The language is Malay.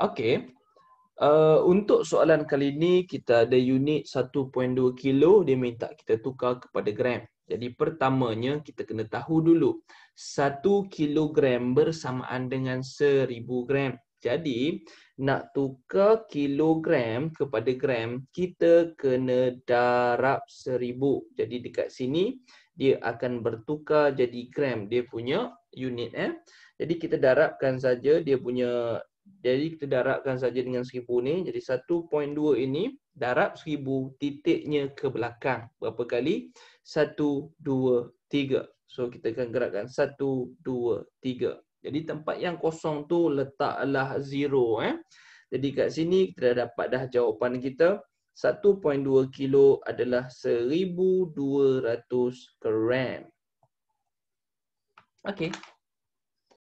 Okey. Uh, untuk soalan kali ini kita ada unit 1.2 kilo dia minta kita tukar kepada gram. Jadi pertamanya kita kena tahu dulu 1 kilogram bersamaan dengan 1000 gram. Jadi nak tukar kilogram kepada gram kita kena darab 1000. Jadi dekat sini dia akan bertukar jadi gram dia punya unit eh. Jadi kita darabkan saja dia punya jadi kita darabkan saja dengan 1000 ni. Jadi 1.2 ini darab 1000 titiknya ke belakang. Berapa kali? 1, 2, 3. So kita akan gerakkan 1, 2, 3. Jadi tempat yang kosong tu letaklah 0. Eh. Jadi kat sini kita dah dapat dah jawapan kita. 1.2 kilo adalah 1200 gram. Okay.